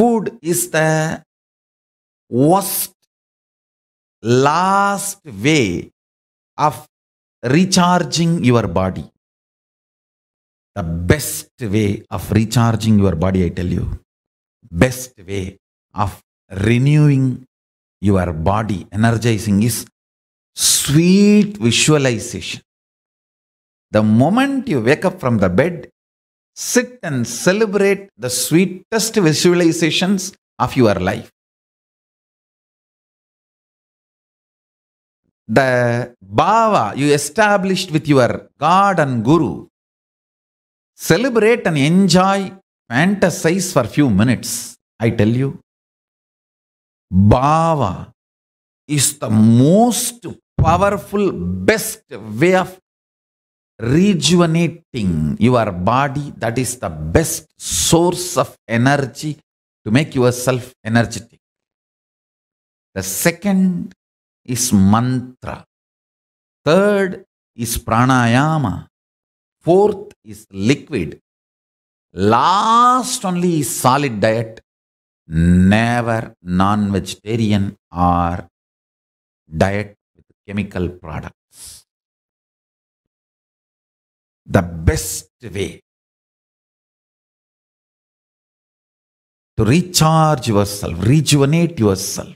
food is the worst, last way of recharging your body. The best way of recharging your body, I tell you, best way of renewing your body, energizing is sweet visualization. The moment you wake up from the bed, sit and celebrate the sweetest visualizations of your life. The bhava you established with your God and Guru, celebrate and enjoy, fantasize for a few minutes. I tell you, bhava is the most powerful, best way of rejuvenating your body that is the best source of energy to make yourself energetic the second is mantra third is pranayama fourth is liquid last only is solid diet never non vegetarian or diet with chemical products the best way to recharge yourself, rejuvenate yourself.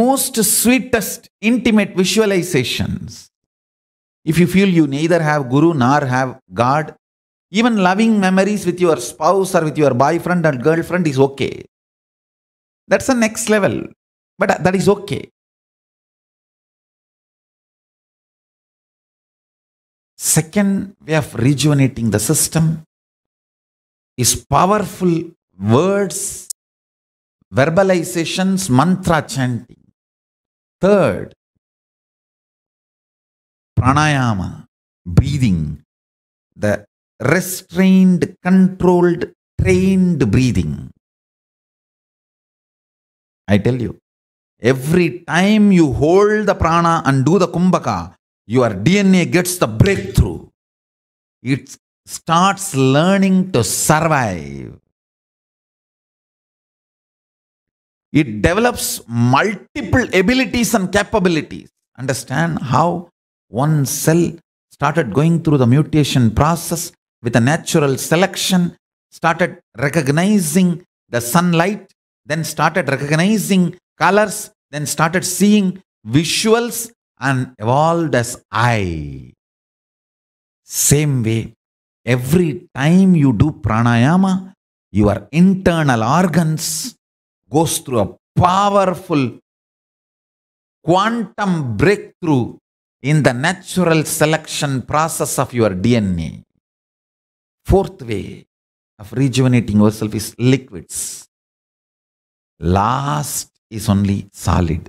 Most sweetest, intimate visualizations. If you feel you neither have Guru nor have God, even loving memories with your spouse or with your boyfriend and girlfriend is okay. That's the next level. But that is okay. Second way of rejuvenating the system is powerful words, verbalizations, mantra chanting. Third, pranayama, breathing, the restrained, controlled, trained breathing. I tell you, every time you hold the prana and do the kumbhaka, your DNA gets the breakthrough. It starts learning to survive. It develops multiple abilities and capabilities. Understand how one cell started going through the mutation process with a natural selection, started recognizing the sunlight, then started recognizing colors, then started seeing visuals, and evolved as I. Same way, every time you do pranayama, your internal organs goes through a powerful quantum breakthrough in the natural selection process of your DNA. Fourth way of rejuvenating yourself is liquids. Last is only solid.